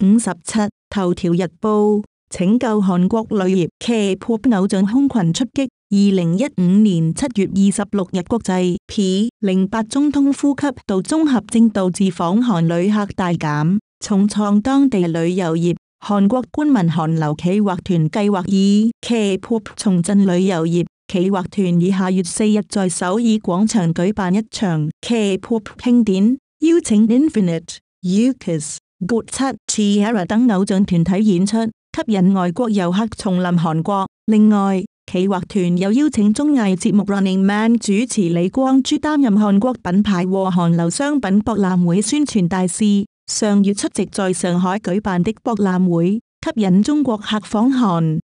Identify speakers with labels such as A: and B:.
A: 五十七头条日报拯救韩国旅业，K-pop 偶像空群出击。二零一五年七月二十六日，国际 P 零八中通呼吸道综合症导致访韩旅客大减，重创当地旅游业。韩国官民韩流企划团计划以 K-pop 重振旅游业，企划团以下月四日在首尔广场举办一场 K-pop 庆典，邀请 Infinite、u k i s g 七、次 e r a 等偶像团体演出，吸引外国游客重临韩国。另外，企划团又邀请综艺节目《Running Man》主持李光洙担任韩国品牌和韩流商品博览会宣传大使。上月出席在上海举办的博览会，吸引中国客访韩。